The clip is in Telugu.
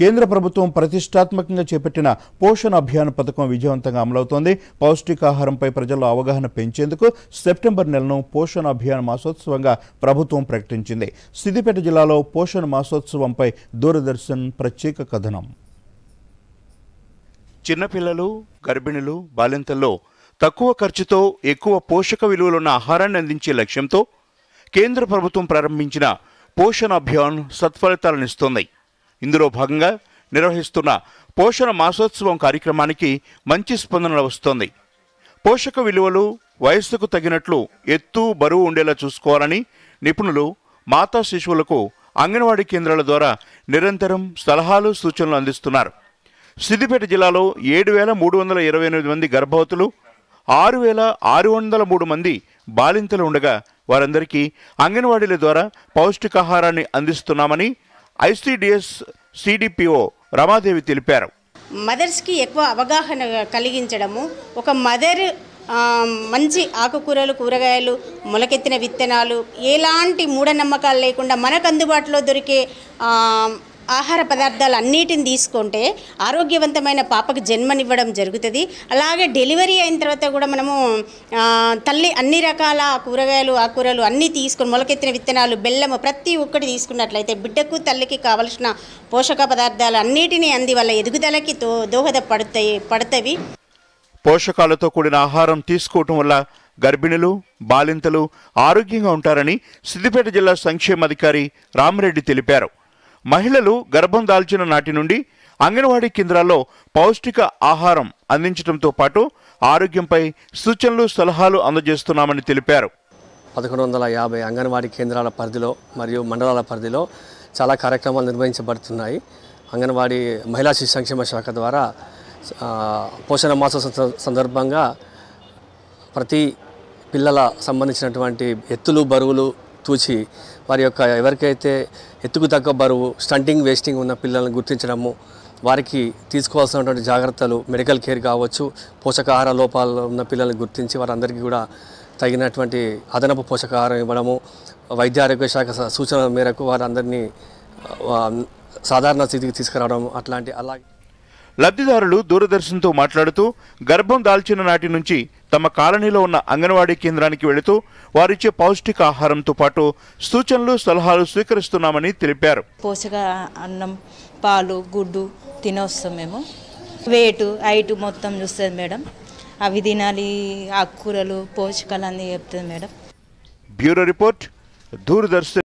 కేంద్ర ప్రభుత్వం ప్రతిష్టాత్మకంగా చేపట్టిన పోషణ అభియాన్ పథకం విజయవంతంగా అమలవుతోంది పౌష్టికాహారంపై ప్రజల్లో అవగాహన పెంచేందుకు సెప్టెంబర్ నెలను పోషణ అభియాన్ మాసోత్సవంగా ప్రభుత్వం ప్రకటించింది సిద్దిపేట జిల్లాలో పోషణ మాసోత్సవంపై దూరదర్శన్ ప్రత్యేక కథనం చిన్నపిల్లలు గర్భిణులు బాలింతల్లో తక్కువ ఖర్చుతో ఎక్కువ పోషక విలువలున్న ఆహారాన్ని అందించే లక్ష్యంతో కేంద్ర ప్రభుత్వం ప్రారంభించిన పోషణ అభియాన్ సత్ఫలితాలనిస్తోంది ఇందులో భాగంగా నిర్వహిస్తున్న పోషణ మాసోత్సవం కార్యక్రమానికి మంచి స్పందన వస్తోంది పోషక విలువలు వయస్సుకు తగినట్లు ఎత్తు బరువు ఉండేలా చూసుకోవాలని నిపుణులు మాతా శిశువులకు అంగన్వాడీ కేంద్రాల ద్వారా నిరంతరం సలహాలు సూచనలు అందిస్తున్నారు సిద్దిపేట జిల్లాలో ఏడు వేల మూడు వందల ఇరవై ఎనిమిది మంది గర్భవతులు ఆరు వేల ఆరు వందల మూడు మంది బాలింతలు ఉండగా వారందరికీ అంగన్వాడీల ద్వారా పౌష్టికాహారాన్ని అందిస్తున్నామని ఐసీడిఎస్ సిడిపిఓ రమాదేవి తెలిపారు మదర్స్కి ఎక్కువ అవగాహన కలిగించడము ఒక మదర్ మంచి ఆకుకూరలు కూరగాయలు మొలకెత్తిన విత్తనాలు ఎలాంటి మూఢనమ్మకాలు లేకుండా మనకు అందుబాటులో దొరికే ఆహార పదార్థాలు అన్నిటిని తీసుకుంటే ఆరోగ్యవంతమైన పాపకు జన్మనివ్వడం జరుగుతుంది అలాగే డెలివరీ అయిన తర్వాత కూడా మనము తల్లి అన్ని రకాల కూరగాయలు ఆకుకూరలు అన్నీ తీసుకుని మొలకెత్తిన విత్తనాలు బెల్లము ప్రతి ఒక్కటి తీసుకున్నట్లయితే బిడ్డకు తల్లికి కావలసిన పోషక పదార్థాలు అన్నిటినీ అంది వాళ్ళ ఎదుగుదలకి దో దోహదపడతాయి పడతవి పోషకాలతో కూడిన ఆహారం తీసుకోవటం వల్ల గర్భిణులు బాలింతలు ఆరోగ్యంగా ఉంటారని సిద్దిపేట జిల్లా సంక్షేమాధికారి రామరెడ్డి తెలిపారు మహిళలు గర్భం దాల్చిన నాటి నుండి అంగన్వాడీ కేంద్రాల్లో పౌష్టిక ఆహారం అందించడంతో పాటు ఆరోగ్యంపై సూచనలు సలహాలు అందజేస్తున్నామని తెలిపారు పదకొండు వందల యాభై అంగన్వాడీ కేంద్రాల పరిధిలో మరియు మండలాల పరిధిలో చాలా కార్యక్రమాలు నిర్వహించబడుతున్నాయి అంగన్వాడీ మహిళా శిశు సంక్షేమ శాఖ ద్వారా పోషణ మాసోత్సవం సందర్భంగా ప్రతి పిల్లల సంబంధించినటువంటి ఎత్తులు బరువులు తూచి వారి యొక్క ఎవరికైతే ఎత్తుకు తగ్గ బరువు స్టంటింగ్ వేస్టింగ్ ఉన్న పిల్లలను గుర్తించడము వారికి తీసుకోవాల్సినటువంటి జాగ్రత్తలు మెడికల్ కేర్ కావచ్చు పోషకాహార లోపాలు ఉన్న పిల్లల్ని గుర్తించి వారందరికీ కూడా తగినటువంటి అదనపు పోషకాహారం ఇవ్వడము వైద్య ఆరోగ్య శాఖ సూచనల మేరకు వారందరినీ సాధారణ స్థితికి తీసుకురావడం అట్లాంటి అలాగే లబ్ధిదారులు దూరదర్శన్తో మాట్లాడుతూ గర్భం దాల్చిన నాటి నుంచి తమ కాలనీలో ఉన్న అంగన్వాడీ కేంద్రానికి వెళుతూ వారిచ్చే పౌష్టిక ఆహారంతో పాటు సూచనలు సలహాలు స్వీకరిస్తున్నామని తెలిపారు పోషక అన్నం పాలు గుడ్డు తినొస్తాం మేము వేటు హైట్ మొత్తం చూస్తుంది మేడం అవి తినాలి ఆకుకూరలు పోషకాలు అన్నీ చెప్తుంది మేడం బ్యూరో రిపోర్ట్ దూరదర్శన్